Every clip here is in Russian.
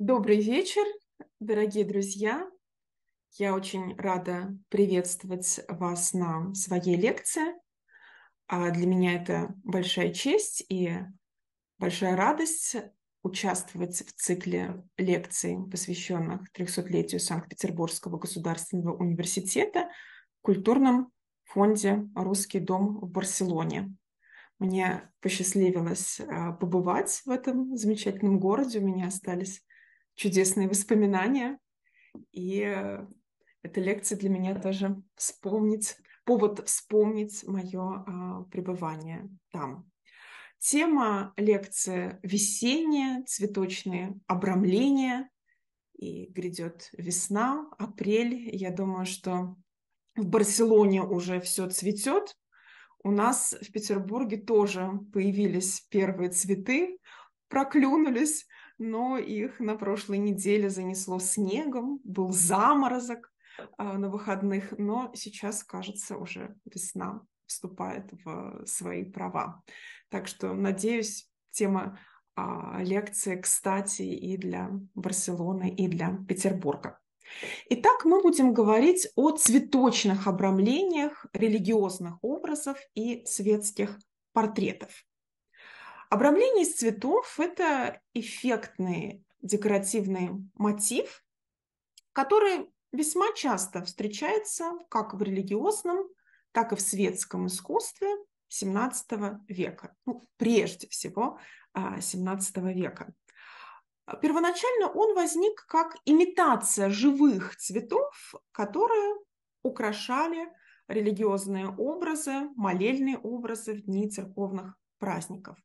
Добрый вечер, дорогие друзья. Я очень рада приветствовать вас на своей лекции. А для меня это большая честь и большая радость участвовать в цикле лекций, посвященных 300-летию Санкт-Петербургского государственного университета в культурном фонде «Русский дом» в Барселоне. Мне посчастливилось а, побывать в этом замечательном городе. У меня остались чудесные воспоминания. И э, эта лекция для меня тоже вспомнить, повод вспомнить мое а, пребывание там. Тема лекции «Весеннее, цветочные обрамления». И грядет весна, апрель. Я думаю, что в Барселоне уже все цветет. У нас в Петербурге тоже появились первые цветы, проклюнулись но их на прошлой неделе занесло снегом, был заморозок а, на выходных, но сейчас, кажется, уже весна вступает в э, свои права. Так что, надеюсь, тема а, лекции, кстати, и для Барселоны, и для Петербурга. Итак, мы будем говорить о цветочных обрамлениях религиозных образов и светских портретов. Обрамление из цветов – это эффектный декоративный мотив, который весьма часто встречается как в религиозном, так и в светском искусстве XVII века, ну, прежде всего XVII а, века. Первоначально он возник как имитация живых цветов, которые украшали религиозные образы, молельные образы в дни церковных праздников.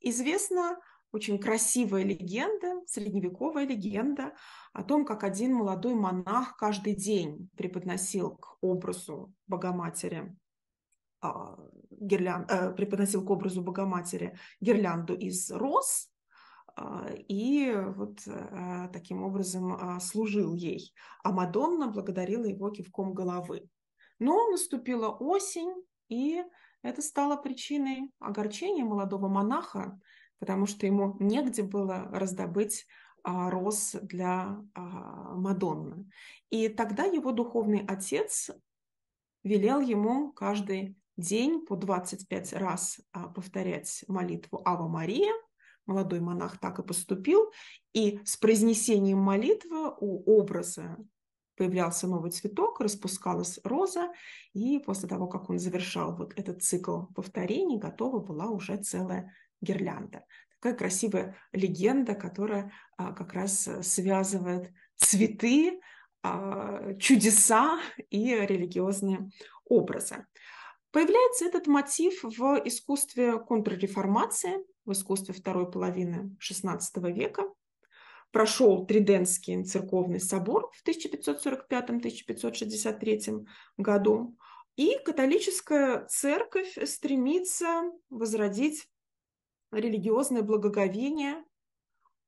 Известна очень красивая легенда, средневековая легенда о том, как один молодой монах каждый день преподносил к образу Богоматери а, гирлян, э, преподносил к образу Богоматери гирлянду из роз э, и вот э, таким образом а, служил ей. А Мадонна благодарила его кивком головы. Но наступила осень, и это стало причиной огорчения молодого монаха, потому что ему негде было раздобыть а, роз для а, Мадонны. И тогда его духовный отец велел ему каждый день по 25 раз а, повторять молитву «Ава Мария», молодой монах так и поступил, и с произнесением молитвы у образа появлялся новый цветок, распускалась роза, и после того, как он завершал вот этот цикл повторений, готова была уже целая гирлянда. Такая красивая легенда, которая а, как раз э, связывает цветы, а, чудеса и религиозные образы. Появляется этот мотив в искусстве контрреформации, в искусстве второй половины XVI века – прошел Триденский церковный собор в 1545-1563 году, и католическая церковь стремится возродить религиозное благоговение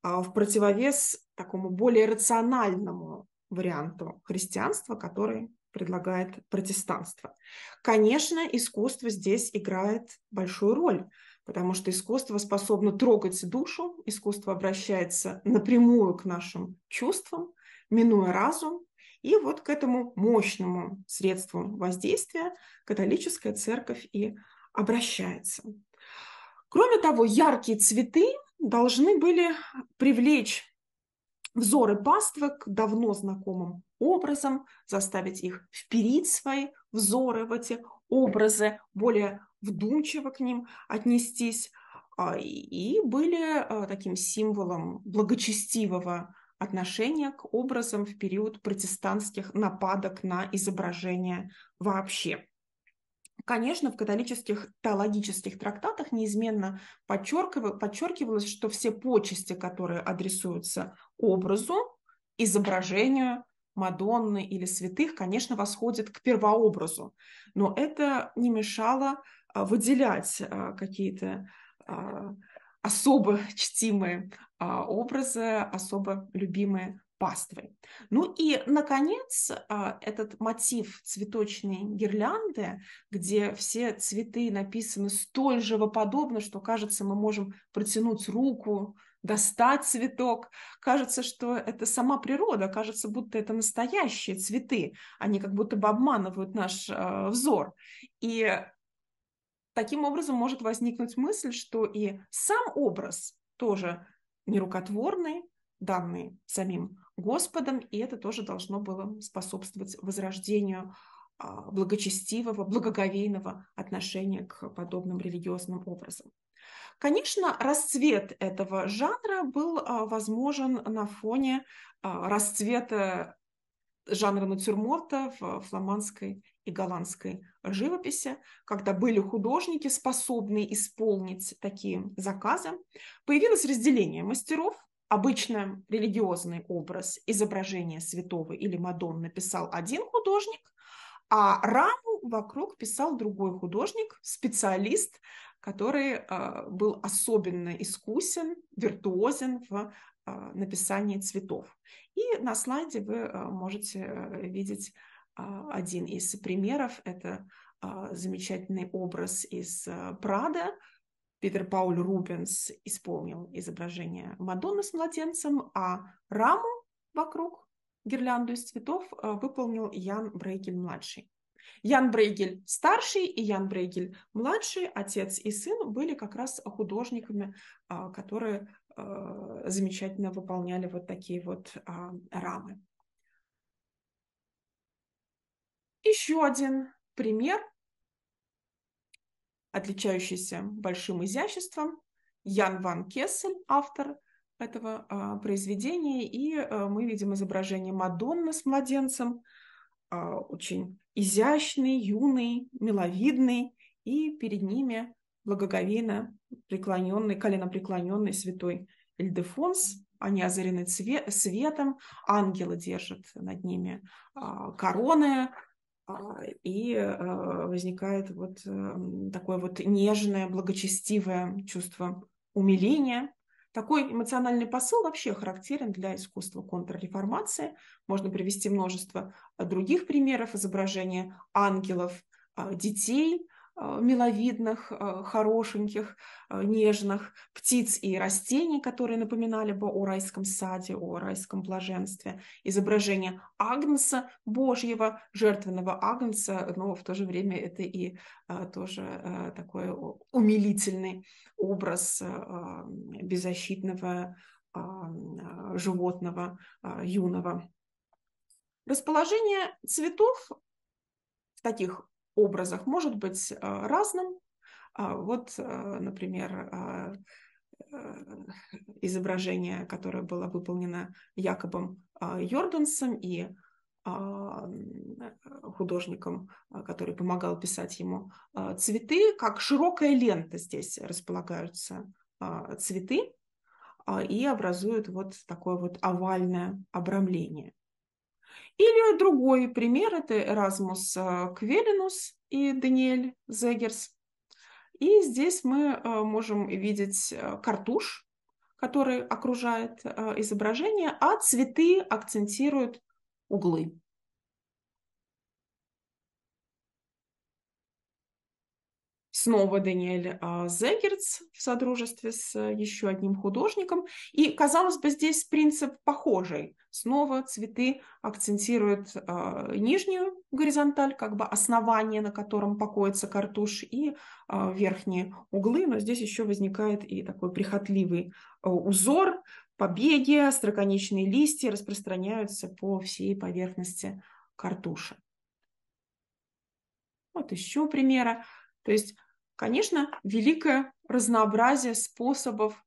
а, в противовес такому более рациональному варианту христианства, который предлагает протестанство. Конечно, искусство здесь играет большую роль потому что искусство способно трогать душу, искусство обращается напрямую к нашим чувствам, минуя разум, и вот к этому мощному средству воздействия католическая церковь и обращается. Кроме того, яркие цветы должны были привлечь взоры паствы к давно знакомым образом, заставить их вперить свои взоры в эти образы более вдумчиво к ним отнестись а, и были а, таким символом благочестивого отношения к образам в период протестантских нападок на изображение вообще. Конечно, в католических теологических трактатах неизменно подчеркивалось, что все почести, которые адресуются образу, изображению Мадонны или святых, конечно, восходят к первообразу. Но это не мешало а, выделять а, какие-то а, особо чтимые образы, особо любимые паствой. Ну и, наконец, этот мотив цветочной гирлянды, где все цветы написаны столь живоподобно, что, кажется, мы можем протянуть руку, достать цветок. Кажется, что это сама природа, кажется, будто это настоящие цветы. Они как будто бы обманывают наш э, взор. И таким образом может возникнуть мысль, что и сам образ тоже нерукотворный, данный самим Господом, и это тоже должно было способствовать возрождению а, благочестивого, благоговейного отношения к подобным религиозным образам. Конечно, расцвет этого жанра был а, возможен на фоне а, расцвета жанра натюрморта в фламандской и голландской живописи, когда были художники, способные исполнить такие заказы, появилось разделение мастеров. Обычно религиозный образ изображения святого или Мадонны писал один художник, а раму вокруг писал другой художник, специалист, который а, был особенно искусен, виртуозен в а, написании цветов. И на слайде вы а, можете видеть а, один из примеров – это а, замечательный образ из а, Прада. Питер Пауль Рубенс исполнил изображение Мадонны с младенцем, а раму вокруг гирлянду из цветов выполнил Ян Брейгель-младший. Ян Брейгель старший и Ян Брейгель младший, отец и сын, были как раз художниками, которые замечательно выполняли вот такие вот рамы. Еще один пример, отличающийся большим изяществом, Ян Ван Кессель, автор этого а, произведения, и а, мы видим изображение Мадонны с младенцем, а, очень изящный, юный, миловидный, и перед ними благоговейно преклоненный, коленопреклоненный святой Эльдефонс. Они озарены цве- светом, ангелы держат над ними а, короны, а, и а, возникает вот эм, такое вот нежное, благочестивое чувство умиления. Такой эмоциональный посыл вообще характерен для искусства контрреформации. Можно привести множество а, других примеров изображения ангелов, детей – а, миловидных, а, хорошеньких, а, нежных птиц и растений, которые напоминали бы о райском саде, о райском блаженстве. Изображение Агнца Божьего, жертвенного Агнца, но в то же время это и тоже такой умилительный образ беззащитного животного юного. Расположение цветов в таких образах может быть а, разным. А вот, а, например, э, изображение, которое было выполнено Якобом Йордансом и художником, который помогал писать ему цветы, как широкая лента здесь располагаются цветы и образуют вот такое вот овальное обрамление. Или другой пример – это Эразмус Квелинус и Даниэль Зегерс. И здесь мы э, можем видеть э, картуш, который окружает э, изображение, а цветы акцентируют углы. снова Даниэль а, Зегерц в содружестве с э, еще одним художником. И, казалось бы, здесь принцип похожий. Снова цветы акцентируют а, нижнюю горизонталь, как бы основание, на котором покоится картуш, и а, верхние углы. Но здесь еще возникает и такой прихотливый узор. Побеги, остроконечные листья распространяются по всей поверхности картуши. Вот еще примера. То есть Конечно, великое разнообразие способов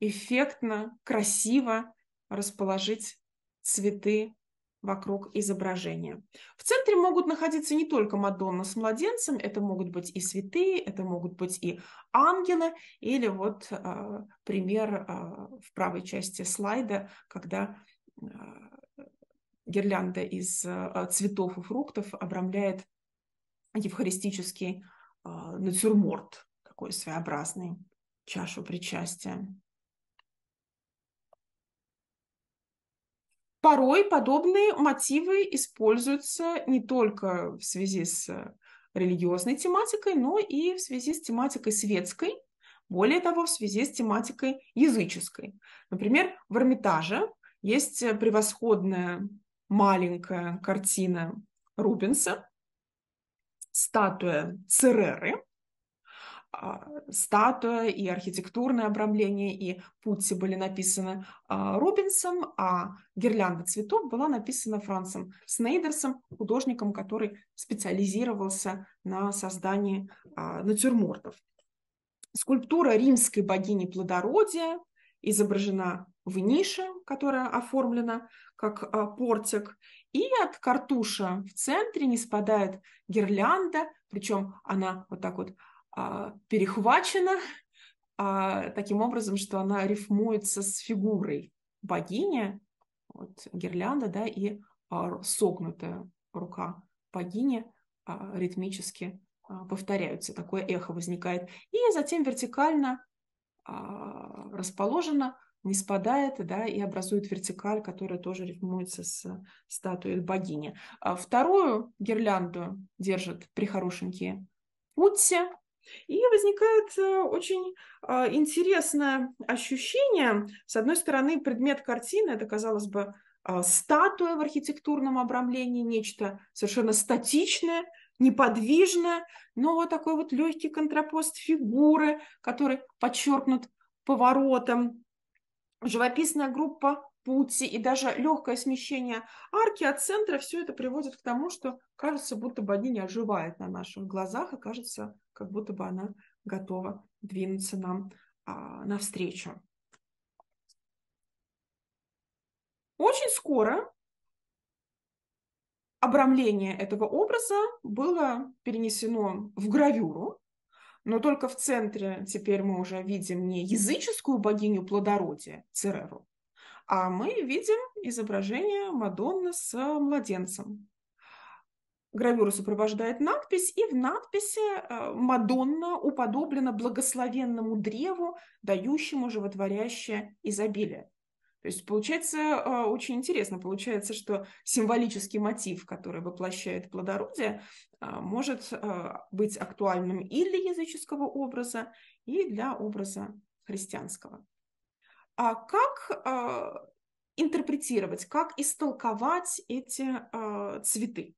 эффектно, красиво расположить цветы вокруг изображения. В центре могут находиться не только Мадонна с младенцем, это могут быть и святые, это могут быть и ангелы, или вот э, пример э, в правой части слайда, когда э, гирлянда из э, цветов и фруктов обрамляет евхаристический а, натюрморт такой своеобразный, чашу причастия. Порой подобные мотивы используются не только в связи с э, религиозной тематикой, но и в связи с тематикой светской, более того, в связи с тематикой языческой. Например, в Эрмитаже есть превосходная маленькая картина Рубенса статуя Цереры, а, статуя и архитектурное обрамление, и путти были написаны а, Рубинсом, а гирлянда цветов была написана Францем Снейдерсом, художником, который специализировался на создании а, натюрмортов. Скульптура римской богини плодородия изображена в нише, которая оформлена как портик, и от картуша в центре не спадает гирлянда, причем она вот так вот а, перехвачена а, таким образом, что она рифмуется с фигурой богини, вот гирлянда, да, и а, согнутая рука богини а, ритмически а, повторяются, такое эхо возникает. И затем вертикально а, расположена не спадает, да, и образует вертикаль, которая тоже рифмуется с статуей богини. А вторую гирлянду держит прихорошенькие Путти, и возникает э, очень а, интересное ощущение. С одной стороны, предмет картины, это, казалось бы, а, статуя в архитектурном обрамлении, нечто совершенно статичное, неподвижное, но вот такой вот легкий контрапост фигуры, который подчеркнут поворотом живописная группа Пути и даже легкое смещение арки от центра, все это приводит к тому, что кажется, будто бы они не оживает на наших глазах, и а кажется, как будто бы она готова двинуться нам а, навстречу. Очень скоро обрамление этого образа было перенесено в гравюру, но только в центре теперь мы уже видим не языческую богиню плодородия Цереру, а мы видим изображение Мадонны с младенцем. Гравюра сопровождает надпись, и в надписи э, Мадонна уподоблена благословенному древу, дающему животворящее изобилие. То есть получается а, очень интересно, получается, что символический мотив, который воплощает плодородие, а, может а, быть актуальным и для языческого образа, и для образа христианского. А как интерпретировать, как истолковать эти цветы?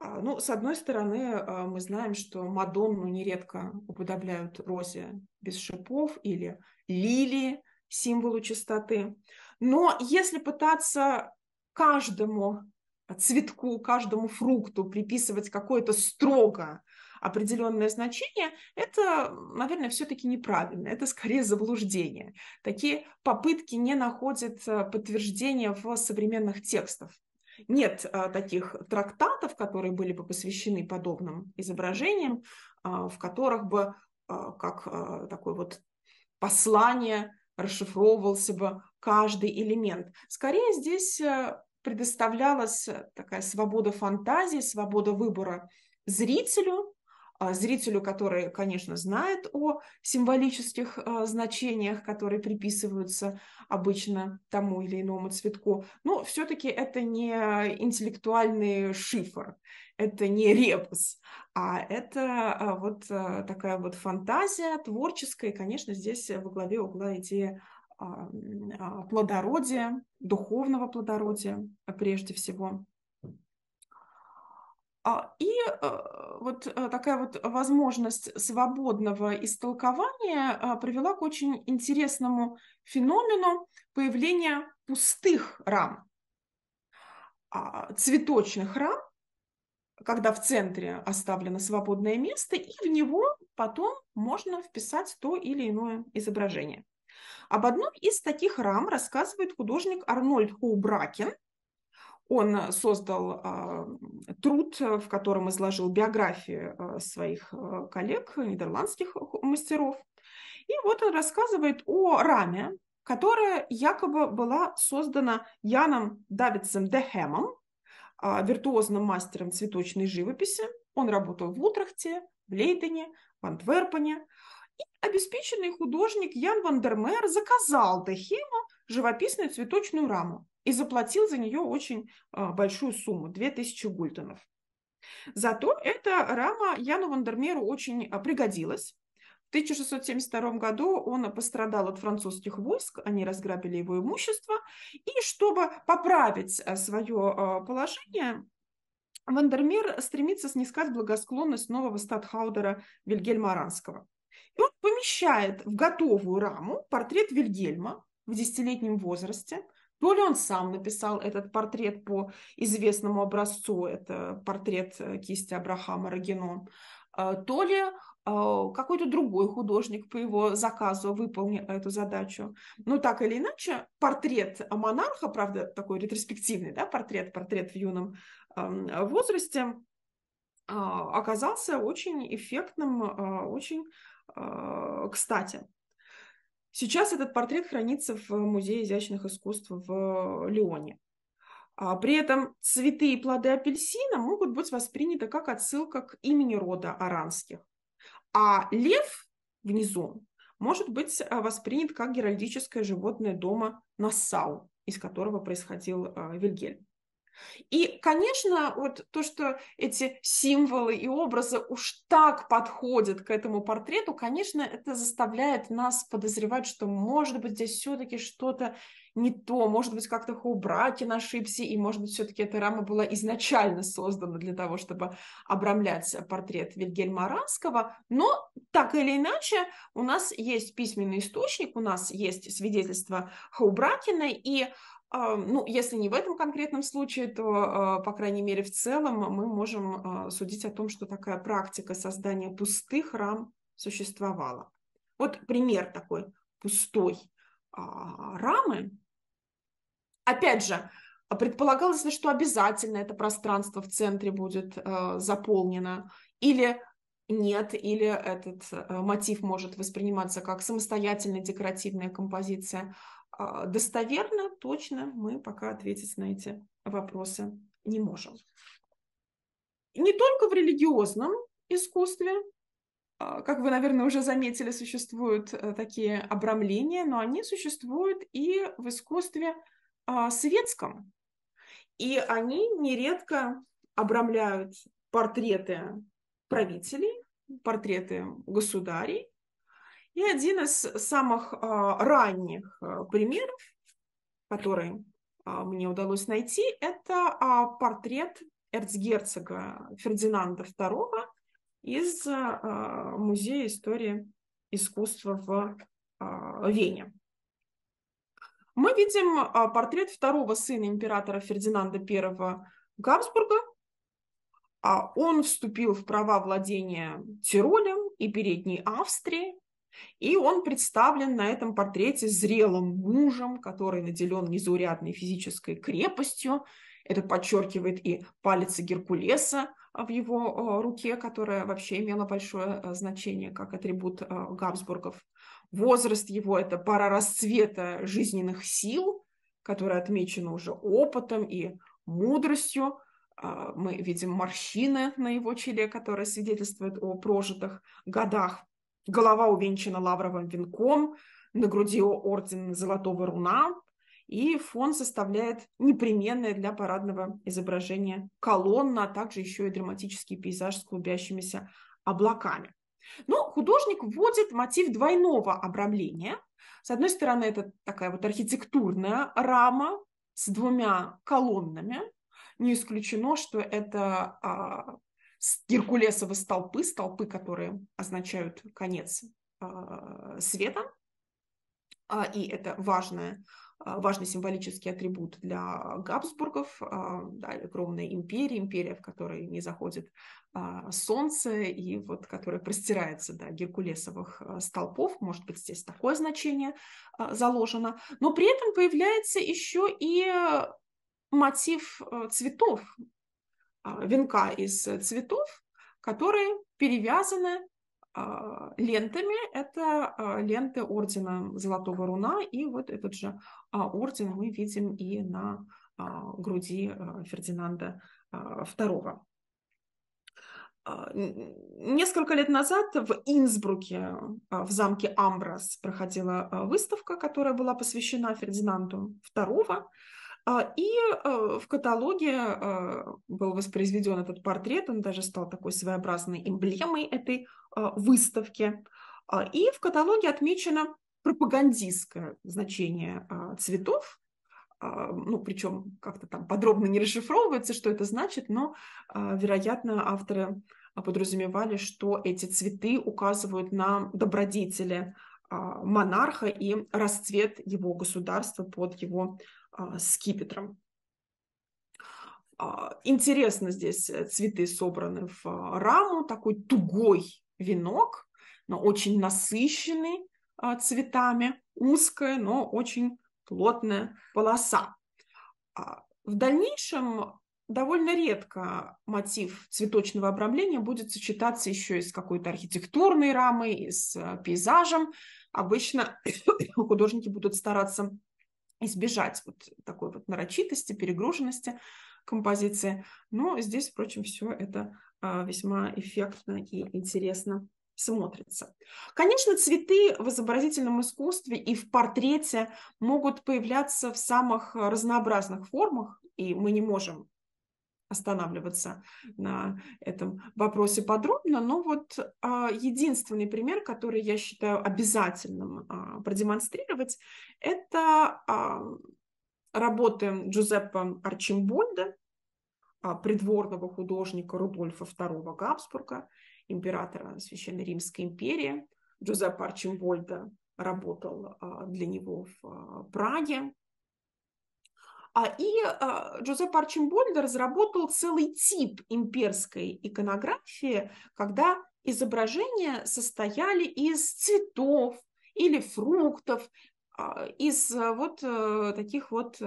Ну, с одной стороны, мы знаем, что Мадонну нередко уподобляют розе без шипов или лилии, символу чистоты. Но если пытаться каждому цветку, каждому фрукту приписывать какое-то строго определенное значение, это, наверное, все-таки неправильно, это скорее заблуждение. Такие попытки не находят э, подтверждения в современных текстах. Нет э, таких трактатов, которые были бы посвящены подобным изображениям, а, в которых бы а, как э, такое вот послание расшифровывался бы каждый элемент. Скорее здесь э, предоставлялась э, такая свобода фантазии, свобода выбора зрителю, а, зрителю, который, конечно, знает о символических э, значениях, которые приписываются обычно тому или иному цветку, но все-таки это не интеллектуальный шифр, это не ребус, а это а, вот э, такая вот фантазия творческая, и, конечно, здесь во главе угла идея а, плодородия, духовного плодородия прежде всего. А, и э, вот э, такая вот возможность свободного истолкования э, привела к очень интересному феномену появления пустых рам, а, цветочных рам, когда в центре оставлено свободное место, и в него потом можно вписать то или иное изображение. Об одном из таких рам рассказывает художник Арнольд Хоубракен – он э, создал а, труд, э, в котором изложил биографии э, своих коллег, нидерландских мастеров. И вот он рассказывает о раме, которая якобы была создана Яном Давидсом Дехемом, а, виртуозным мастером цветочной живописи. Он работал в Утрахте, в Лейдене, в Антверпене. И обеспеченный художник Ян Вандермеер заказал Дехему живописную цветочную раму и заплатил за нее очень а, большую сумму – 2000 гульденов. Зато эта рама Яну Вандермеру очень а, пригодилась. В 1672 году он пострадал от французских войск, они разграбили его имущество, и чтобы поправить а, свое положение, Вандермер стремится снискать благосклонность нового статхаудера Вильгельма Аранского. И он помещает в готовую раму портрет Вильгельма в десятилетнем возрасте – то ли он сам написал этот портрет по известному образцу, это портрет э, кисти Абрахама Рогино, э, то ли э, какой-то другой художник по его заказу выполнил эту задачу. Но ну, так или иначе, портрет монарха, правда, такой ретроспективный да, портрет, портрет в юном эм, возрасте, оказался очень эффектным, очень кстати. Сейчас этот портрет хранится в Музее изящных искусств в э, Лионе. А при этом цветы и плоды апельсина могут быть восприняты как отсылка к имени рода аранских. А лев внизу может быть э, воспринят как геральдическое животное дома Нассау, из которого происходил э, Вильгельм. И, конечно, вот то, что эти символы и образы уж так подходят к этому портрету, конечно, это заставляет нас подозревать, что, может быть, здесь все-таки что-то не то, может быть, как-то Хоубракин ошибся, и, может быть, все-таки эта рама была изначально создана для того, чтобы обрамлять портрет Вильгельма Аранского, но так или иначе у нас есть письменный источник, у нас есть свидетельство Хоубракина, и а, ну, если не в этом конкретном случае, то, а, по крайней мере, в целом мы можем а, судить о том, что такая практика создания пустых рам существовала. Вот пример такой пустой рамы. Опять же, предполагалось ли, что обязательно это пространство в центре будет заполнено, или нет, или этот мотив может восприниматься как самостоятельная декоративная композиция. А, достоверно, точно мы пока ответить на эти вопросы не можем. Не только в религиозном искусстве, а, как вы, наверное, уже заметили, существуют э, такие обрамления, но они существуют и в искусстве а, светском. И они нередко обрамляют портреты правителей, портреты государей, и один из самых а, ранних э, примеров, который а, мне удалось найти, это а, портрет эрцгерцога Фердинанда II из Музея истории искусства в Вене. Мы видим портрет второго сына императора Фердинанда I Габсбурга. Он вступил в права владения Тиролем и Передней Австрией. И он представлен на этом портрете зрелым мужем, который наделен незаурядной физической крепостью. Это подчеркивает и палец Геркулеса а, в его а, руке, которая вообще имела большое а, значение как атрибут Габсбургов. Возраст его – это пара расцвета жизненных сил, которая отмечена уже опытом и мудростью. Мы видим морщины на его челе, которые свидетельствуют о прожитых годах голова увенчана лавровым венком, на груди орден Золотого Руна, и фон составляет непременное для парадного изображения колонна, а также еще и драматический пейзаж с клубящимися облаками. Но художник вводит мотив двойного обрамления. С одной стороны, это такая вот архитектурная рама с двумя колоннами. Не исключено, что это а, Геркулесовы столпы, столпы, которые означают конец а, света, а, и это важное, а, важный символический атрибут для Габсбургов, да, огромная империя, империя, в которой не заходит солнце, и вот которая простирается до геркулесовых столпов, может быть, здесь такое значение заложено, но при этом появляется еще и мотив цветов, а, венка из э, цветов, которые перевязаны а, лентами. Это а, ленты ордена Золотого Руна, и вот этот же орден мы видим и на груди э, Фердинанда II. Несколько лет назад в Инсбруке, в замке Амбрас, проходила выставка, которая была посвящена Фердинанду II. А, и э, в каталоге э, был воспроизведен этот портрет, он даже стал такой своеобразной эмблемой этой а, выставки. А, и в каталоге отмечено пропагандистское значение цветов, ну, причем как-то там подробно не расшифровывается, что это значит, но, вероятно, авторы подразумевали, что эти цветы указывают на добродетели монарха и расцвет его государства под его а, скипетром. А, интересно здесь э, цветы собраны в а, раму, такой тугой венок, но очень насыщенный цветами, узкая, но очень плотная полоса. В дальнейшем довольно редко мотив цветочного обрамления будет сочетаться еще и с какой-то архитектурной рамой, и с э, пейзажем. Обычно художники будут стараться избежать вот такой вот нарочитости, перегруженности композиции. Но здесь, впрочем, все это а, весьма эффектно и интересно смотрится. Конечно, цветы в изобразительном искусстве и в портрете могут появляться в самых разнообразных формах, и мы не можем останавливаться на этом вопросе подробно, но вот а, единственный пример, который я считаю обязательным а, продемонстрировать, это а, работы Джузеппа Арчимбольда, придворного художника Рудольфа II Габсбурга, императора Священной Римской империи. Джузеппе Арчимбольда работал для него в Праге, а И а, Джузеппе Арчимбольдо разработал целый тип имперской иконографии, когда изображения состояли из цветов или фруктов, а, из э, вот э, таких вот э,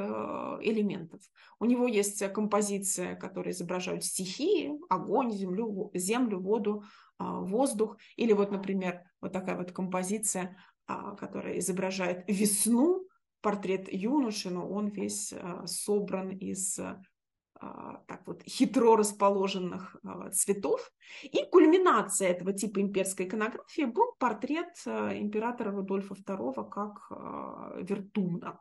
элементов. У него есть композиция, которая изображает стихии, огонь, землю, землю, воду, а, воздух. Или вот, например, вот такая вот композиция, которая изображает весну, портрет юноши, но он весь э, собран из э, так вот хитро расположенных э, цветов. И кульминация этого типа имперской иконографии был портрет императора Рудольфа II как вертумна.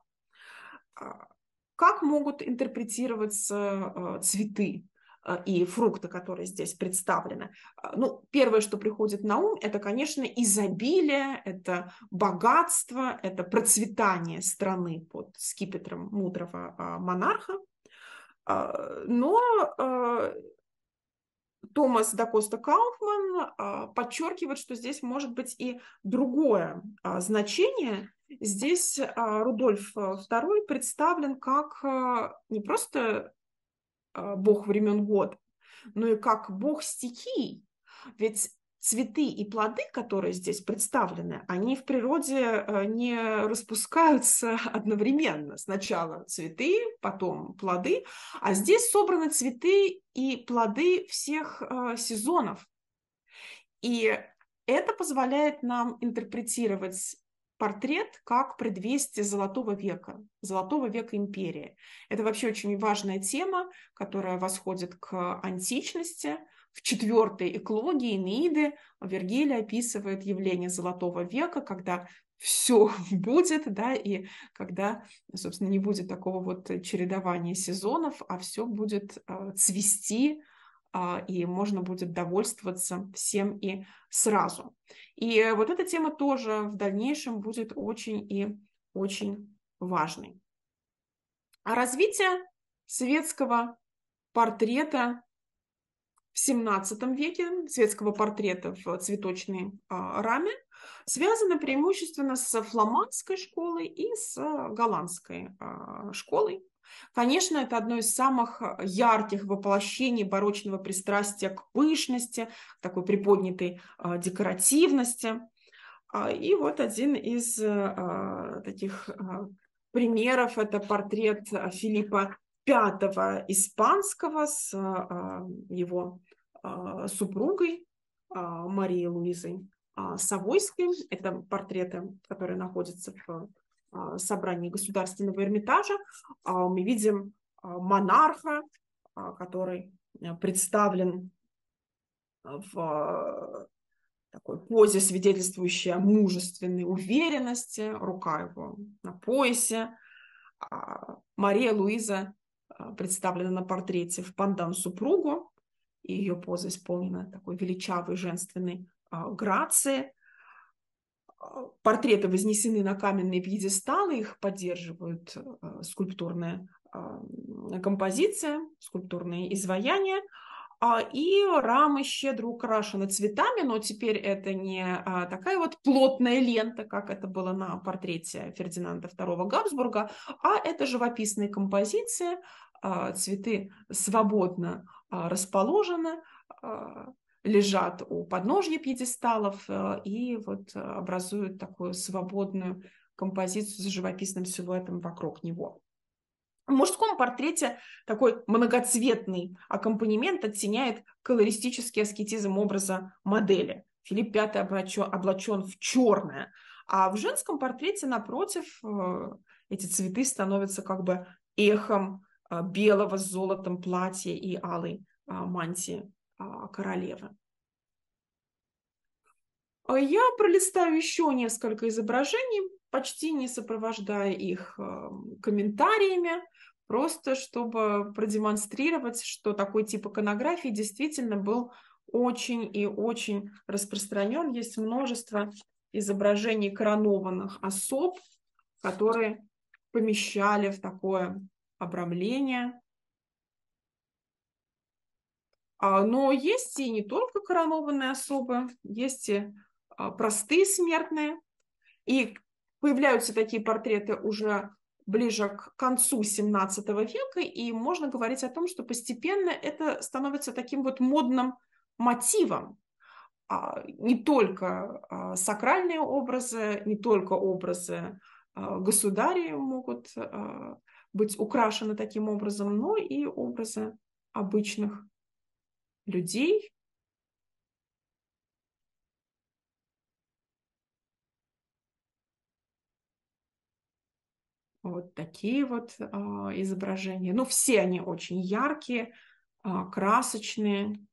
Как могут интерпретироваться цветы а, и фрукты, которые здесь представлены. А, ну, первое, что приходит на ум, это, конечно, изобилие, это богатство, это процветание страны под скипетром мудрого а, монарха. Но Томас Дакоста Кауфман подчеркивает, что здесь может быть и другое значение. Здесь Рудольф II представлен как не просто а, бог времен года, но ну и как бог стихий. Ведь цветы и плоды, которые здесь представлены, они в природе э, не распускаются одновременно. Сначала цветы, потом плоды, а здесь собраны цветы и плоды всех э, сезонов. И это позволяет нам интерпретировать портрет как предвестие Золотого века, Золотого века империи. Это вообще очень важная тема, которая восходит к античности. В четвертой эклогии Неиды Вергилий описывает явление Золотого века, когда все будет, да, и когда, собственно, не будет такого вот чередования сезонов, а все будет э, цвести, а, и можно будет довольствоваться всем и сразу. И вот эта тема тоже в дальнейшем будет очень и очень важной. А развитие светского портрета в XVII веке, светского портрета в цветочной а, раме, связано преимущественно с фламандской школой и с а, голландской школой. Конечно, это одно из самых э, ярких воплощений барочного пристрастия к пышности, такой приподнятой э, декоративности. А, и вот один из э, а, таких а, примеров – это портрет Филиппа V Испанского с его супругой Марией Луизой Савойской. Это портреты, которые находятся в а, собрании Государственного Эрмитажа а, мы видим а, монарха, который э, представлен в такой позе, свидетельствующей о мужественной уверенности, рука его на поясе. Мария Луиза представлена на портрете в пандан супругу, и ее поза исполнена такой величавой женственной грации портреты вознесены на каменные пьедесталы, их поддерживают э, скульптурная а, композиция, скульптурные изваяния. А, и рамы щедро украшены цветами, но теперь это не а, такая вот плотная лента, как это было на портрете Фердинанда II Габсбурга, а это живописные композиции, цветы свободно расположены, лежат у подножья пьедесталов э, и вот э, образуют такую свободную композицию с живописным силуэтом вокруг него. В мужском портрете такой многоцветный аккомпанемент оттеняет колористический аскетизм образа модели. Филипп V облачен, в черное, а в женском портрете, напротив, э, эти цветы становятся как бы эхом белого с золотом платья и алой а, мантии а, королевы. А я пролистаю еще несколько изображений, почти не сопровождая их эм, комментариями, просто чтобы продемонстрировать, что такой тип иконографии действительно был очень и очень распространен. Есть множество изображений коронованных особ, которые помещали в такое обрамление а, но есть и не только коронованные особы, есть и а, простые смертные. И появляются такие портреты уже ближе к концу XVII века, и можно говорить о том, что постепенно это становится таким вот модным мотивом. А, не только сакральные образы, не только образы государей могут быть украшены таким образом, но и образы обычных людей Вот такие вот э, изображения. Ну, все они очень яркие, э, красочные.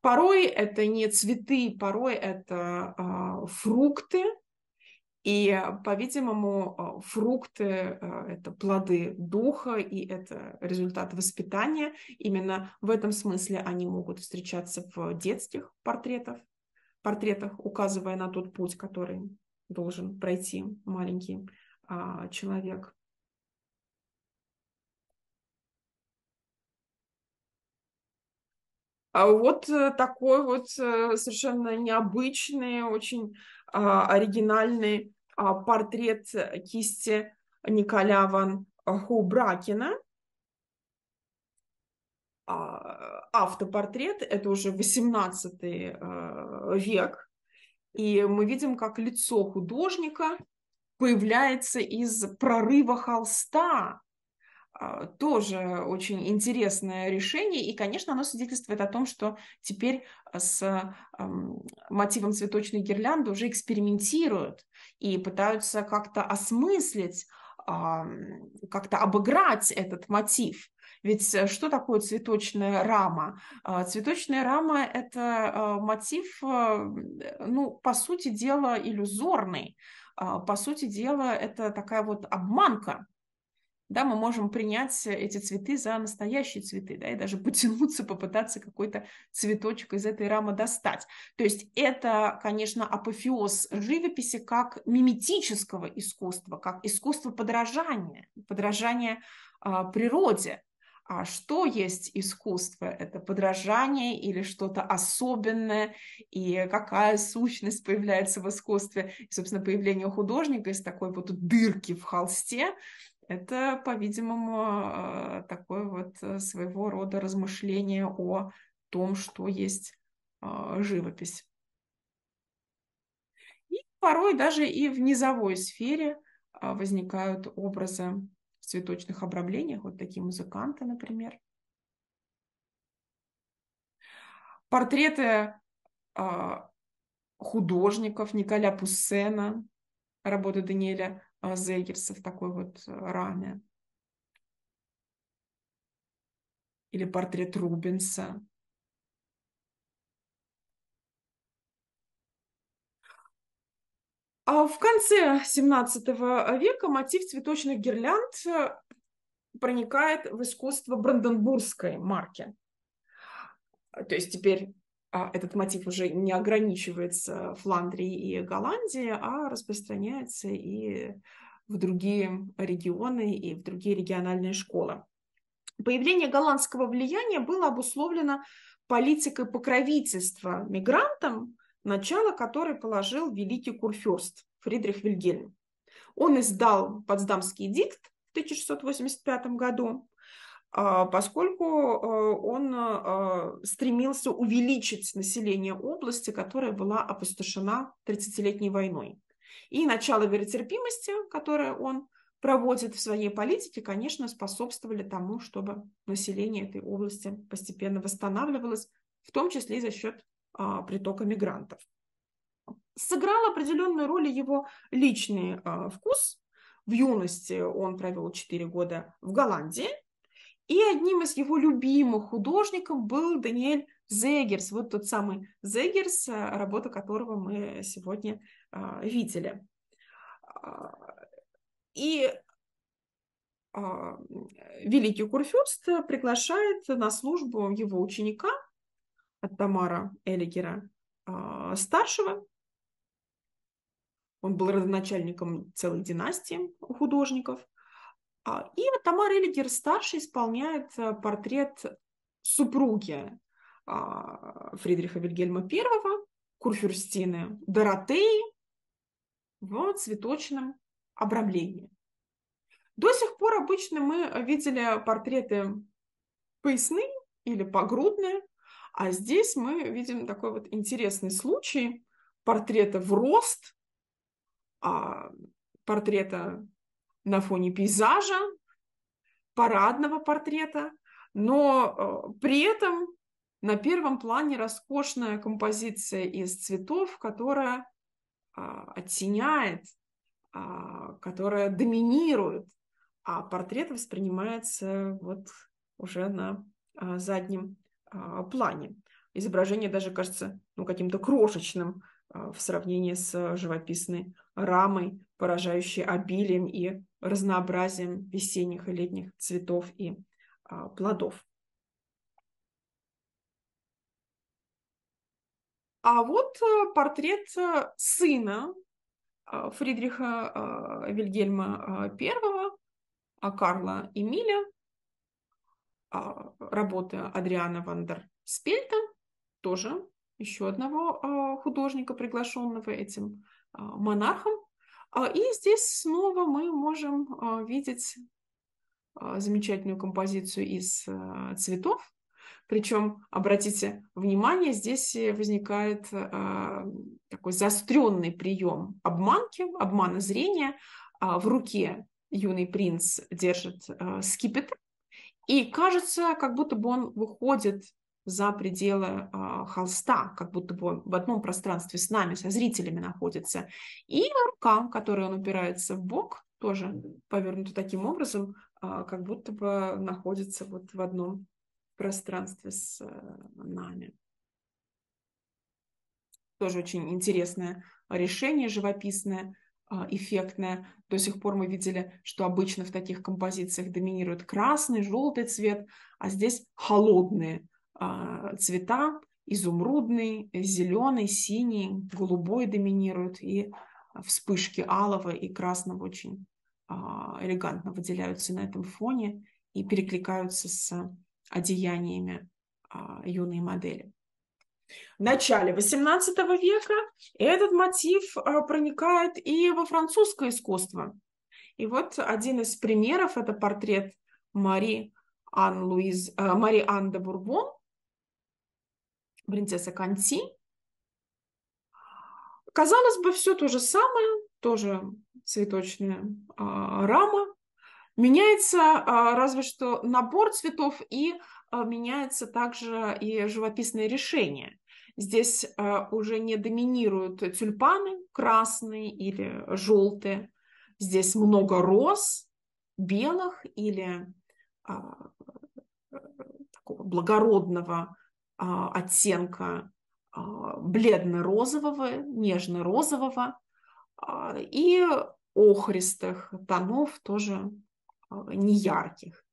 Порой это не цветы, порой это э, фрукты, и, э, по-видимому, э, фрукты э, — это плоды духа, и это результат воспитания. Именно в этом смысле они могут встречаться в детских портретах, портретах указывая на тот путь, который должен пройти маленький а, человек. А вот э, такой вот э, совершенно необычный, очень а, оригинальный а, портрет кисти Николя ван э, Хубракина. Автопортрет – это уже 18 век, и мы видим, как лицо художника появляется из прорыва холста, а, тоже очень интересное решение, и, конечно, оно свидетельствует о том, что теперь с мотивом цветочной гирлянды уже экспериментируют и пытаются как-то осмыслить, как-то обыграть этот мотив. Ведь э, что такое цветочная рама? А, цветочная рама – это а, мотив, ну, по сути дела, иллюзорный. По сути дела, это такая вот обманка, да, мы можем принять эти цветы за настоящие цветы, да, и даже потянуться, попытаться какой-то цветочек из этой рамы достать. То есть это, конечно, апофеоз живописи как миметического искусства, как искусство подражания, подражания а, природе. А что есть искусство? Это подражание или что-то особенное? И какая сущность появляется в искусстве? И, собственно, появление художника из такой вот дырки в холсте это, по-видимому, э, такое вот э, своего рода размышление о том, что есть а, живопись. И порой даже и в низовой сфере а, возникают образы в цветочных обрамлениях, вот такие музыканты, например. Портреты а, художников Николя Пуссена, работы Даниэля Э, Зейгерса в такой вот э, раме. Или портрет Рубенса. А в конце XVII века мотив цветочных гирлянд э, проникает в искусство бранденбургской марки. То есть теперь а, этот мотив уже не ограничивается Фландрией и Голландией, а распространяется и в другие регионы и в другие региональные школы. Появление голландского влияния было обусловлено политикой покровительства мигрантам, начало которой положил великий курфюрст Фридрих Вильгельм. Он издал Потсдамский дикт в 1685 году, а, поскольку э, он э, стремился увеличить население области, которая была опустошена 30-летней войной. И начало веротерпимости, которое он проводит в своей политике, конечно, способствовали тому, чтобы население этой области постепенно восстанавливалось, в том числе и за счет а, притока мигрантов. Сыграл определенную роль его личный э, вкус. В юности он провел 4 года в Голландии, и одним из его любимых художников был Даниэль Зегерс, вот тот самый Зегерс, э, работа которого мы сегодня а, видели. А, и а, великий курфюрст приглашает на службу его ученика Тамара Элигера старшего. Он был родоначальником целой династии художников. А, и Тамара Элигер-старший исполняет э, портрет супруги а, Фридриха Вильгельма I, Курфюрстины Доротеи в цветочном обрамлении. До сих пор обычно мы э, видели портреты поясные или погрудные, а здесь мы видим такой вот интересный случай портрета в рост, а, портрета на фоне пейзажа, парадного портрета, но э, при этом на первом плане роскошная композиция из цветов, которая а, оттеняет, а, которая доминирует, а портрет воспринимается вот уже на а, заднем плане. Изображение даже кажется ну, каким-то крошечным в сравнении с живописной рамой, поражающей обилием и разнообразием весенних и летних цветов и а, плодов. А вот э, портрет э, сына э, Фридриха Вильгельма I, а Карла Эмиля, а, работы Адриана Вандер Спельта, тоже еще одного художника, приглашенного этим а, монархом. А, и здесь снова мы можем а, видеть а, замечательную композицию из цветов. Причем, обратите внимание, здесь возникает такой заостренный прием обманки, обмана зрения. В руке юный принц держит скипетр, и кажется, как будто бы он выходит за пределы э, холста, как будто бы в одном пространстве с нами, со зрителями находится. И рука, которой он упирается в бок, тоже повернута таким образом, э, как будто бы находится вот в одном пространстве с э, нами. Тоже очень интересное решение живописное а, эффектное. До сих пор мы видели, что обычно в таких композициях доминирует красный, желтый цвет, а здесь холодные а, цвета, изумрудный, зеленый, синий, голубой доминируют, и вспышки алого и красного очень а, элегантно выделяются на этом фоне и перекликаются с одеяниями а, юной модели. В начале XVIII века этот мотив проникает и во французское искусство. И вот один из примеров – это портрет Мари Ан, Луиз, Мари Ан де Бурбон – принцесса Канси. Казалось бы, все то же самое, тоже цветочная а, рама. Меняется а, разве что набор цветов и а, меняется также и живописное решение. Здесь а, уже не доминируют тюльпаны красные или желтые. Здесь много роз, белых или а, такого благородного а, оттенка а, бледно-розового, нежно-розового а, и охристых тонов, тоже неярких.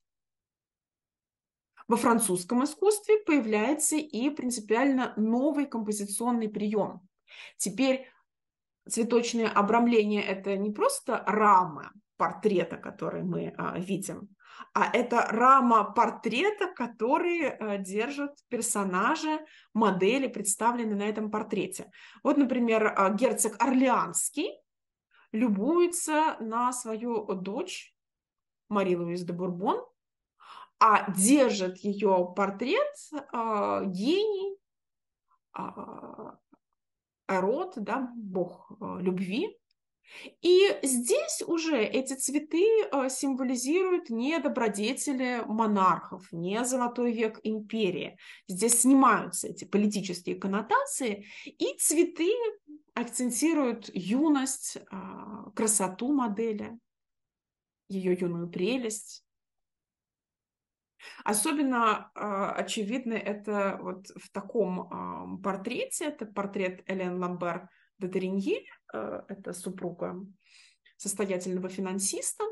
Во французском искусстве появляется и принципиально новый композиционный прием. Теперь цветочное обрамление – это не просто рамы портрета, который мы видим, а это рама портрета, который э, держат персонажи, модели, представленные на этом портрете. Вот, например, э, герцог Орлеанский любуется на свою дочь Мари Луис де Бурбон, а держит ее портрет э, гений, а, э, эрот, да, бог э, любви, и здесь уже эти цветы э, символизируют не добродетели монархов, не золотой век империи. Здесь снимаются эти политические коннотации, и цветы акцентируют юность, а, красоту модели, ее юную прелесть. Особенно э, очевидно это вот в таком портрете, это портрет Элен Ламбер Дотеринье, э, это супруга состоятельного финансиста.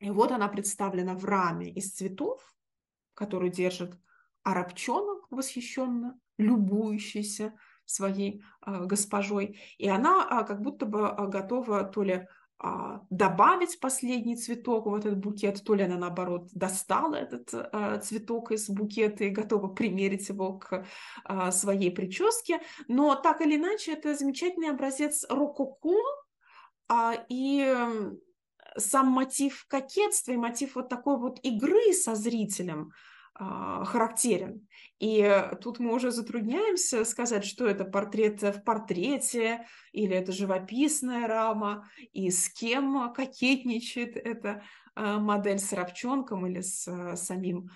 И вот она представлена в раме из цветов, которую держит арабчонок восхищенно, любующийся своей э, госпожой. И она а, как будто бы а, готова то ли а, добавить последний цветок в этот букет, то ли она, наоборот, достала этот э, цветок из букета и готова примерить его к э, своей прическе. Но так или иначе, это замечательный образец рококу, э, и сам мотив кокетства и мотив вот такой вот игры со зрителем – а, характерен. И э, тут мы уже затрудняемся сказать, что это портрет э, в портрете, или это живописная рама, и с кем кокетничает эта э, модель с рабчонком или с самим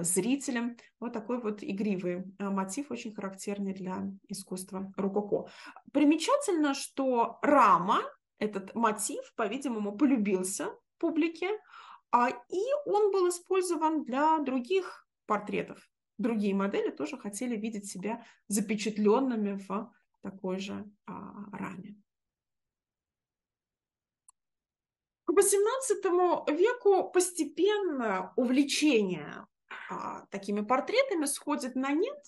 зрителем. Вот такой вот игривый мотив, очень характерный для искусства рококо. Примечательно, что рама, этот мотив, по-видимому, полюбился публике, а, и он был использован для других портретов. Другие модели тоже хотели видеть себя запечатленными в такой же а, раме. К XVIII веку постепенно увлечение а, такими портретами сходит на нет.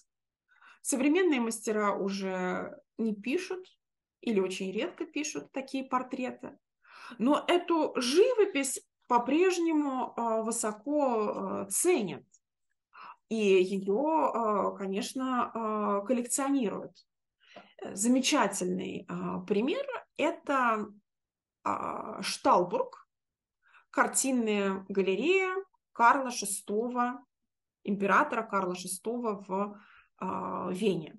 Современные мастера уже не пишут или очень редко пишут такие портреты. Но эту живопись по-прежнему э, высоко э, ценят. И ее, э, конечно, коллекционируют. Замечательный пример – это Шталбург, картинная галерея Карла VI, императора Карла VI в Вене.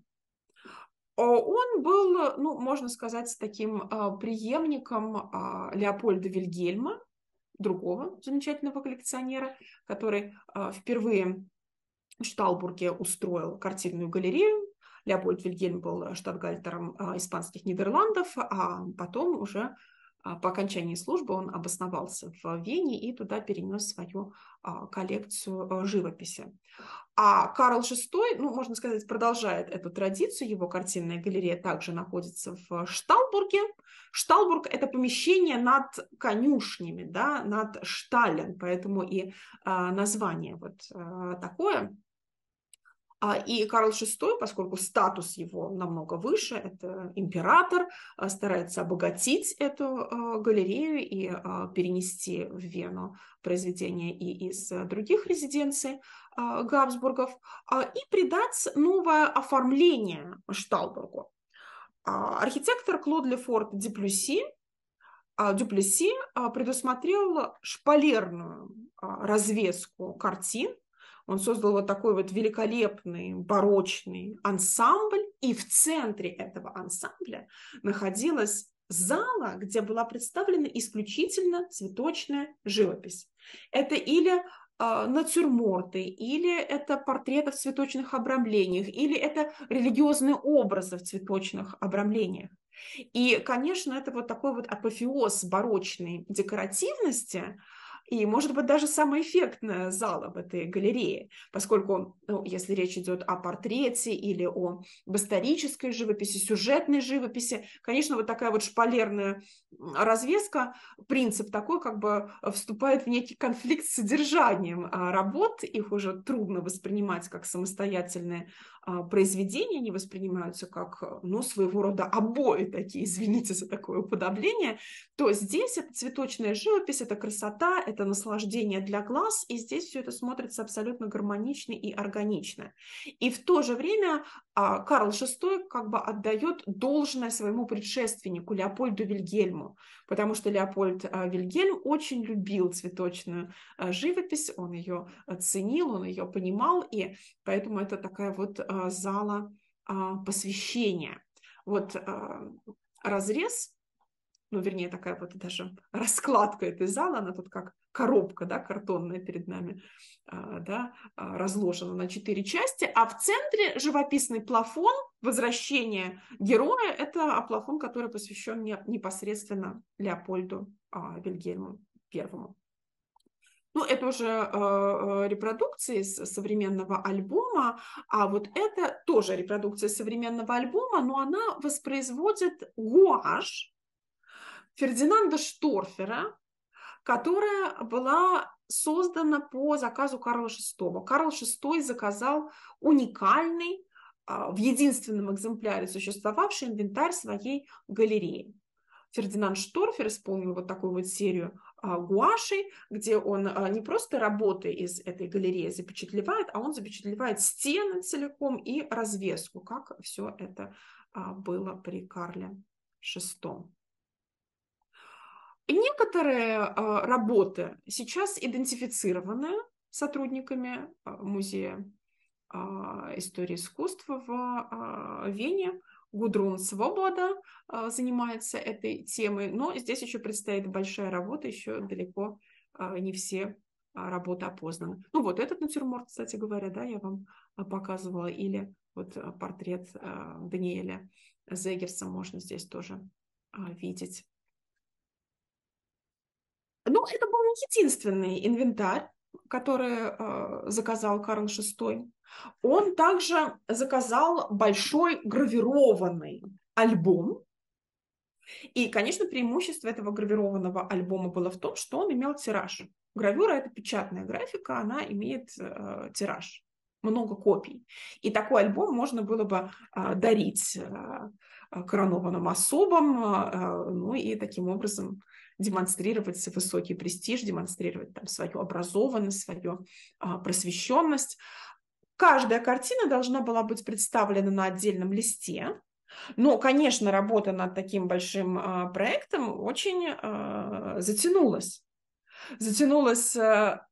Он был, ну, можно сказать, таким преемником Леопольда Вильгельма, другого замечательного коллекционера, который а, впервые в Шталбурге устроил картинную галерею. Леопольд Вильгельм был штатгальтером а, испанских Нидерландов, а потом уже а по окончании службы он обосновался в Вене и туда перенес свою а, коллекцию а, живописи. А Карл VI, ну, можно сказать, продолжает эту традицию. Его картинная галерея также находится в Шталбурге. Шталбург – это помещение над конюшнями, да, над Штален, поэтому и название вот такое – а, и Карл VI, поскольку статус его намного выше, это император, а, старается обогатить эту а, галерею и перенести в Вену произведения и из других резиденций Габсбургов, и придать новое оформление Шталбургу. Архитектор Клод Лефорт Дюплюси, Дюплюси предусмотрел шпалерную развеску картин, он создал вот такой вот великолепный барочный ансамбль, и в центре этого ансамбля находилась зала, где была представлена исключительно цветочная живопись. Это или а, натюрморты, или это портреты в цветочных обрамлениях, или это религиозные образы в цветочных обрамлениях. И, конечно, это вот такой вот апофеоз барочной декоративности, и, может быть, даже самый эффектный зала в этой галерее, поскольку, ну, если речь идет о портрете или о исторической живописи, сюжетной живописи, конечно, вот такая вот шпалерная развеска, принцип такой, как бы э, вступает в некий конфликт с содержанием а, работ, их уже трудно воспринимать как самостоятельные а, произведения, они воспринимаются как, э, ну, своего рода обои такие, извините за такое уподобление, то здесь это цветочная живопись, это красота, это это наслаждение для глаз, и здесь все это смотрится абсолютно гармонично и органично. И в то же время а, Карл VI как бы отдает должное своему предшественнику Леопольду Вильгельму, потому что Леопольд а, Вильгельм очень любил цветочную а, живопись, он ее оценил, он ее понимал, и поэтому это такая вот зала посвящения. Вот разрез ну, вернее, такая вот даже раскладка этой зала, она тут как коробка, да, картонная перед нами, а, да, а, разложена на четыре части, а в центре живописный плафон возвращение героя, это плафон, который посвящен непосредственно Леопольду а, Вильгельму Первому. Ну, это уже э, репродукции современного альбома, а вот это тоже репродукция современного альбома, но она воспроизводит гуашь Фердинанда Шторфера, которая была создана по заказу Карла VI. Карл VI заказал уникальный, а, в единственном экземпляре существовавший инвентарь своей галереи. Фердинанд Шторфер исполнил вот такую вот серию а, гуашей, где он а, не просто работы из этой галереи запечатлевает, а он запечатлевает стены целиком и развеску, как все это было при Карле VI. Некоторые э, работы сейчас идентифицированы сотрудниками э, музея э, истории искусства в Вене. Гудрун Свобода занимается этой темой, но здесь еще предстоит большая работа, еще далеко не все работы опознаны. Ну вот этот натюрморт, кстати говоря, да, я вам показывала, или вот портрет Даниэля Зегерса можно здесь тоже видеть. Ну, это был не единственный инвентарь, который э, заказал Карл VI. Он также заказал большой гравированный альбом. И, конечно, преимущество этого гравированного альбома было в том, что он имел тираж. Гравюра – это печатная графика, она имеет э, тираж, много копий. И такой альбом можно было бы э, дарить э, коронованным особам, э, э, ну и таким образом демонстрировать высокий престиж, демонстрировать там свою образованность, свою а, просвещенность. Каждая картина должна была быть представлена на отдельном листе, но, конечно, работа над таким большим а, проектом очень а, затянулась. Затянулась а,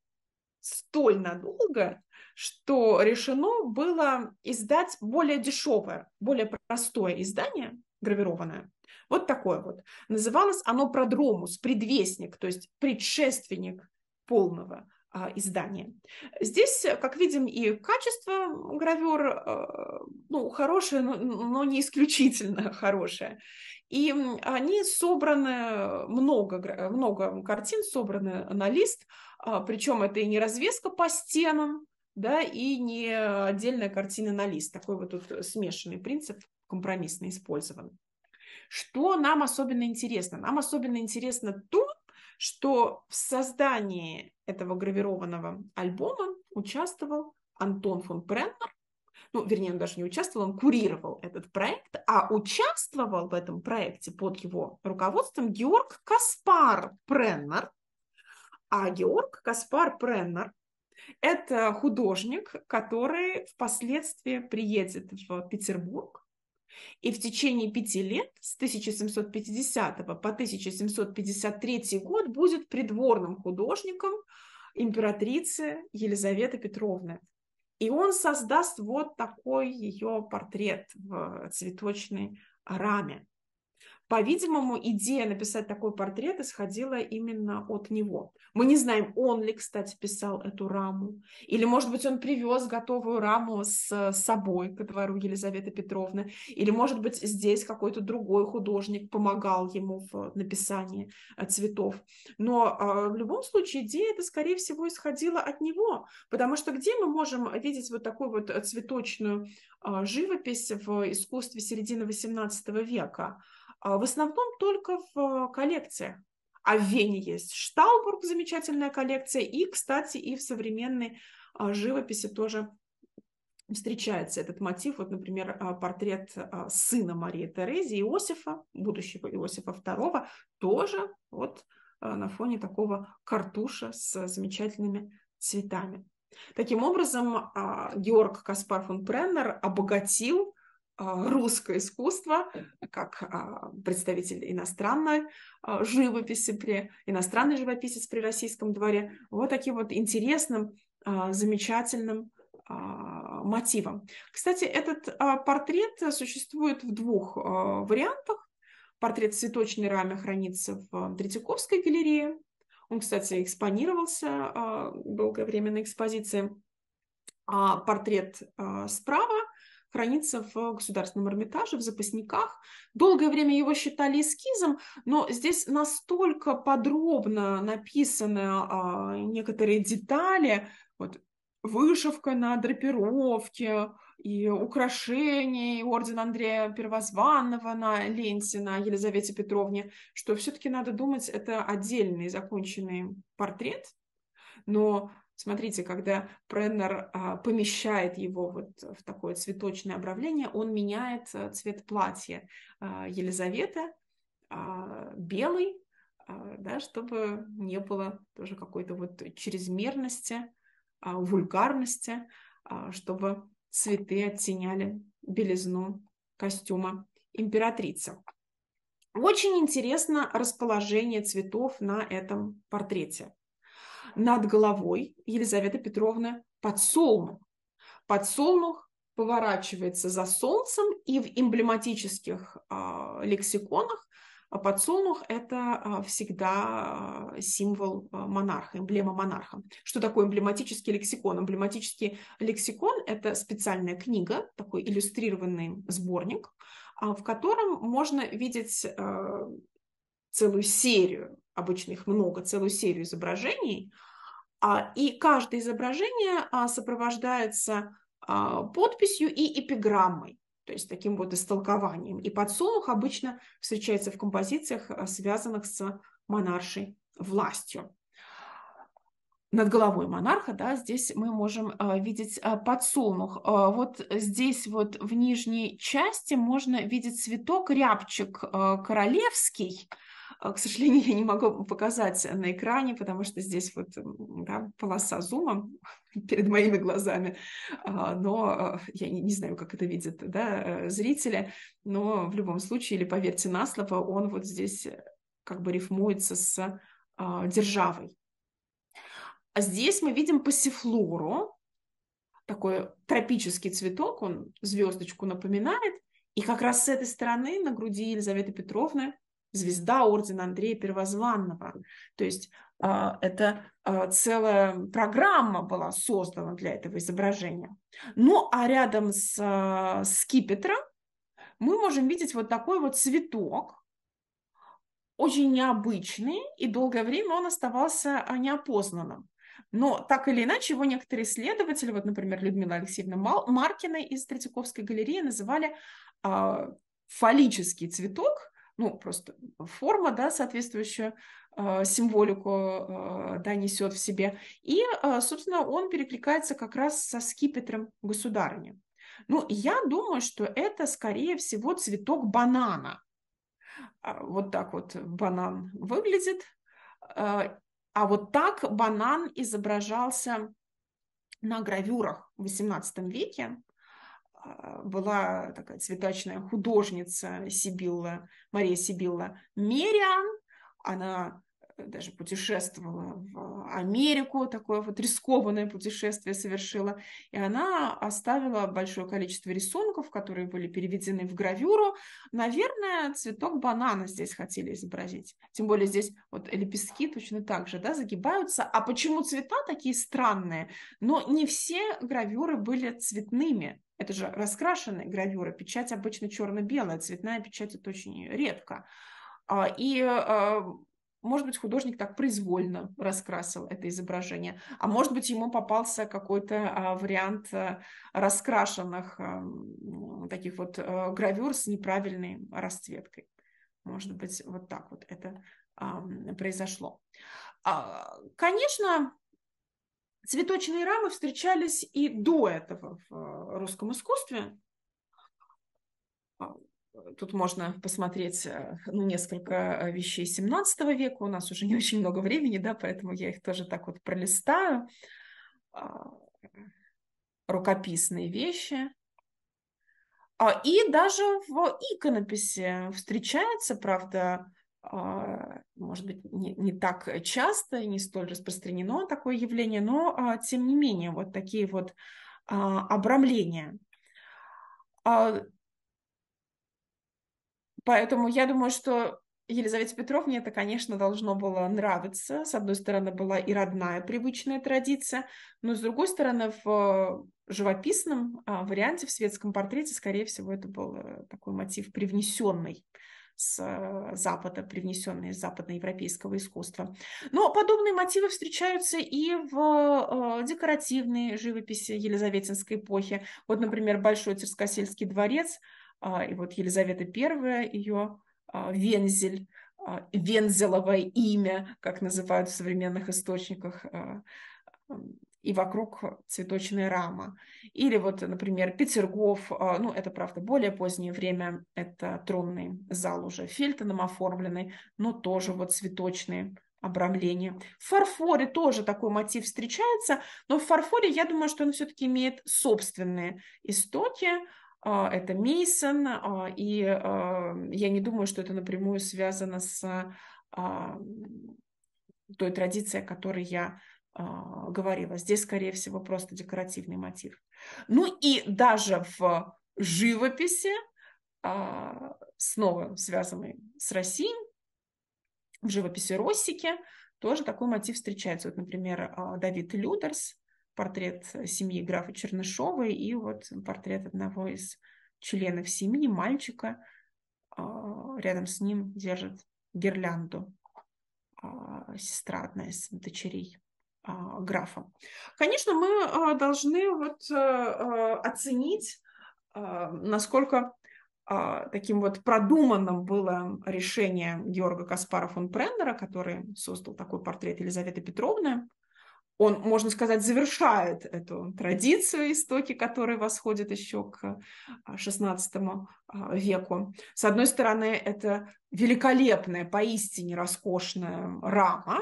столь надолго, что решено было издать более дешевое, более простое издание, гравированное, вот такое вот. Называлось оно продромус, предвестник, то есть предшественник полного а, издания. Здесь, э, как видим, и качество гравюр э, ну, хорошее, но не исключительно хорошее. И они собраны, э, много, много картин собраны на лист, а, причем это и не развеска по стенам, да, и не отдельная картина на лист. Такой вот тут смешанный принцип компромиссно использован. Что нам особенно интересно? Нам особенно интересно то, что в создании этого гравированного альбома участвовал Антон фон Преннер, ну, вернее, он даже не участвовал, он курировал этот проект, а участвовал в этом проекте под его руководством Георг Каспар Преннер. А Георг Каспар Преннер – это художник, который впоследствии приедет в Петербург и в течение пяти лет с 1750 по 1753 год будет придворным художником императрицы Елизаветы Петровны. И он создаст вот такой ее портрет в цветочной раме. По-видимому, идея написать такой портрет исходила именно от него. Мы не знаем, он ли, кстати, писал эту раму, или, может быть, он привез готовую раму с э, собой ко двору Елизаветы Петровны, или, может быть, здесь какой-то другой художник помогал ему в написании э, цветов. Но а, в любом случае идея это, скорее всего, исходила от него, потому что где мы можем видеть вот такую вот э, цветочную а, живопись в искусстве середины XVIII века? А, в основном только в э, коллекциях. А в Вене есть Шталбург, замечательная коллекция, и, кстати, и в современной а, живописи тоже встречается этот мотив. Вот, например, а, портрет сына Марии Терезии Иосифа, будущего Иосифа II, тоже вот на фоне такого картуша с замечательными цветами. Таким образом, Георг Каспар фон Преннер обогатил а, русское искусство, как а, представитель иностранной а, живописи, при, иностранный живописец при российском дворе, вот таким вот интересным, замечательным мотивом. Кстати, этот портрет существует в двух вариантах. Портрет в цветочной раме хранится в Третьяковской галерее. Он, кстати, экспонировался долгое время на экспозиции. А портрет справа хранится в э, Государственном Эрмитаже, в запасниках. Долгое время его считали эскизом, но здесь настолько подробно написаны а, некоторые детали, вот, вышивка на драпировке, и украшений орден Андрея Первозванного на ленте на Елизавете Петровне, что все-таки надо думать, это отдельный законченный портрет, но Смотрите, когда Преннер а, помещает его вот в такое цветочное обравление, он меняет а, цвет платья а, Елизавета, а, белый, а, да, чтобы не было тоже какой-то вот чрезмерности, а, вульгарности, чтобы цветы оттеняли белизну костюма императрицы. Очень интересно расположение цветов на этом портрете над головой Елизаветы Петровны под солнцем под Подсолнух поворачивается за солнцем, и в эмблематических а, лексиконах а, подсолнух – это а, всегда а, символ монарха, эмблема монарха. Что такое эмблематический лексикон? Эмблематический лексикон – это специальная книга, такой иллюстрированный сборник, в котором можно видеть целую серию обычно их много, целую серию изображений, а, и каждое изображение а, сопровождается а, подписью и эпиграммой, то есть таким вот истолкованием. И подсолнух обычно встречается в композициях, связанных с монаршей властью. Над головой монарха, да, здесь мы можем видеть подсолнух. Вот здесь вот в нижней части можно видеть цветок рябчик королевский – к сожалению, я не могу показать на экране, потому что здесь вот да, полоса зума перед моими глазами, а, но э, я не, знаю, как это видят да, э, зрители, но в любом случае, или поверьте на слово, он вот здесь э, как бы рифмуется с а, державой. А здесь мы видим пассифлору, такой тропический цветок, он звездочку напоминает. И как раз с этой стороны на груди Елизаветы Петровны звезда ордена Андрея Первозванного. То есть а, это а, целая программа была создана для этого изображения. Ну а рядом с а, скипетром мы можем видеть вот такой вот цветок, очень необычный, и долгое время он оставался неопознанным. Но так или иначе его некоторые исследователи, вот, например, Людмила Алексеевна Маркина из Третьяковской галереи называли фаллический цветок, ну, просто форма, да, соответствующую э, символику, э, да, несет в себе. И, э, собственно, он перекликается как раз со скипетром государыни. Ну, я думаю, что это, скорее всего, цветок банана. А, вот так вот банан выглядит. А вот так банан изображался на гравюрах в XVIII веке. А, была такая цветочная художница Сибилла, Мария Сибилла Мериан. Она даже путешествовала в Америку, такое вот рискованное путешествие совершила, и она оставила большое количество рисунков, которые были переведены в гравюру. Наверное, цветок банана здесь хотели изобразить. Тем более здесь вот лепестки точно так же, да, загибаются. А почему цвета такие странные? Но не все гравюры были цветными. Это же раскрашенные гравюры. Печать обычно черно-белая, цветная печать это очень редко. А, и а, может быть, художник так произвольно раскрасил это изображение, а может быть, ему попался какой-то а, вариант э, раскрашенных эм, таких вот э, гравюр с неправильной расцветкой. Может быть, вот так вот это произошло. А, конечно, цветочные рамы встречались и до этого в э, русском искусстве. А, Тут можно посмотреть э, ну, несколько э, вещей 17 века. У нас уже не очень много времени, да, поэтому я их тоже так вот пролистаю. А, рукописные вещи. А, и даже в иконописи встречается, правда, а, может быть, не, не так часто и не столь распространено такое явление, но тем не менее вот такие вот обрамления Поэтому я думаю, что Елизавете Петровне это, конечно, должно было нравиться. С одной стороны, была и родная привычная традиция, но с другой стороны, в живописном а, варианте, в светском портрете, скорее всего, это был э, такой мотив привнесенный с э, Запада, привнесенные из западноевропейского искусства. Но подобные мотивы встречаются и в э, декоративной живописи Елизаветинской эпохи. Вот, например, Большой Церскосельский дворец а, и вот Елизавета I, ее а, Вензель, а, Вензеловое имя, как называют в современных источниках, и вокруг цветочная рама. Или вот, например, Петергоф, ну, это, правда, более позднее время, это тронный зал уже Фельтоном оформленный, но тоже вот цветочные обрамления. В фарфоре тоже такой мотив встречается, но в фарфоре, я думаю, что он все-таки имеет собственные истоки, а, это Мейсон, а, и я не думаю, что это напрямую связано с той традицией, о которой я а, говорила. Здесь, скорее всего, просто декоративный мотив. Ну и даже в живописи, снова связанной с Россией, в живописи Россики, тоже такой мотив встречается. Вот, например, Давид Людерс портрет э, семьи графа Чернышова и вот портрет одного из членов семьи, мальчика. А, рядом с ним держит гирлянду а, сестра одна из дочерей а, графа. Конечно, мы должны вот э, э, оценить, насколько таким вот продуманным было решение Георга Каспара фон Прендера, который создал такой портрет Елизаветы Петровны, он, можно сказать, завершает эту традицию, истоки которой восходят еще к XVI а, а, веку. С одной стороны, это великолепная, поистине роскошная рама,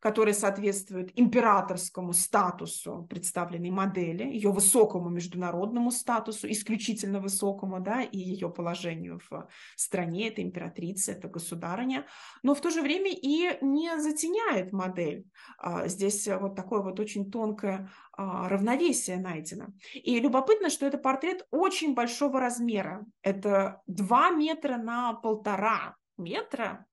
которая соответствует императорскому статусу представленной модели, ее высокому международному статусу, исключительно высокому, да, и ее положению в стране, это императрица, это государыня, но в то же время и не затеняет модель. А, здесь вот такое вот очень тонкое а, равновесие найдено. И любопытно, что это портрет очень большого размера. Это 2 метра на полтора метра,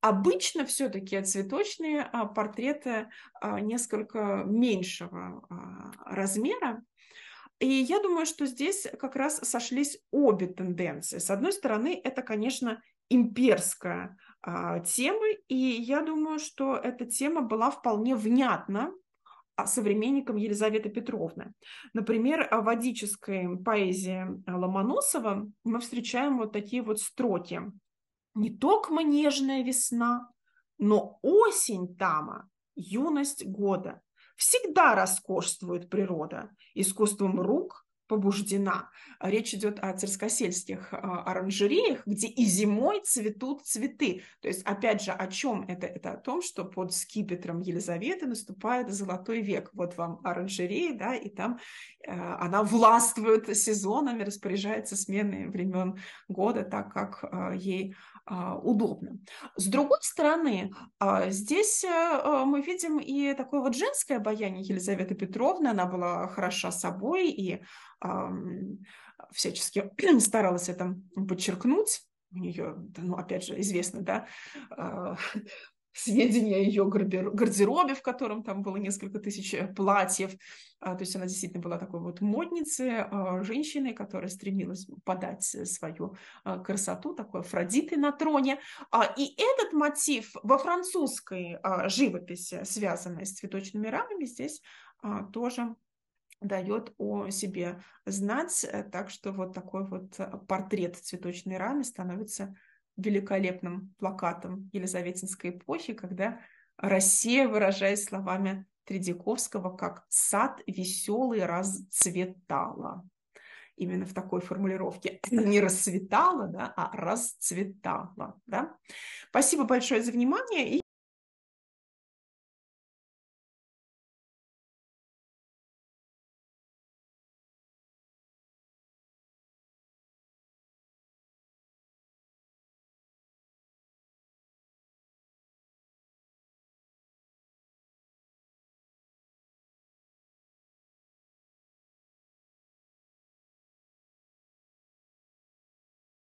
Обычно все-таки цветочные а, портреты а, несколько меньшего а, размера. И я думаю, что здесь как раз сошлись обе тенденции. С одной стороны, это, конечно, имперская а, тема, и я думаю, что эта тема была вполне внятна современникам Елизаветы Петровны. Например, в адической поэзии Ломоносова мы встречаем вот такие вот строки – не только нежная весна, но осень тама, юность года. Всегда роскошствует природа, искусством рук побуждена. Речь идет о царскосельских а, оранжереях, где и зимой цветут цветы. То есть, опять же, о чем это? Это о том, что под скипетром Елизаветы наступает золотой век. Вот вам оранжереи, да, и там э, она властвует сезонами, распоряжается смены времен года, так как э, ей а, удобно. С другой стороны, а, здесь э, э, мы видим и такое вот женское обаяние Елизаветы Петровны. Она была хороша собой и всячески старалась это подчеркнуть у нее, ну, опять же, известно, да, а, сведения о ее гардеробе, в котором там было несколько тысяч э, платьев. А, то есть она действительно была такой вот модницей, а, женщиной, которая стремилась подать э, свою а, красоту, такой Афродитой на троне. И этот мотив во французской живописи, связанной с цветочными рамами, здесь тоже дает о себе знать, э, так что вот такой вот портрет цветочной рамы становится великолепным плакатом Елизаветинской эпохи, когда Россия, выражаясь словами Тредяковского, как «сад веселый расцветала». Именно в такой формулировке. Не расцветала, да, а расцветала. Да? Спасибо большое за внимание. И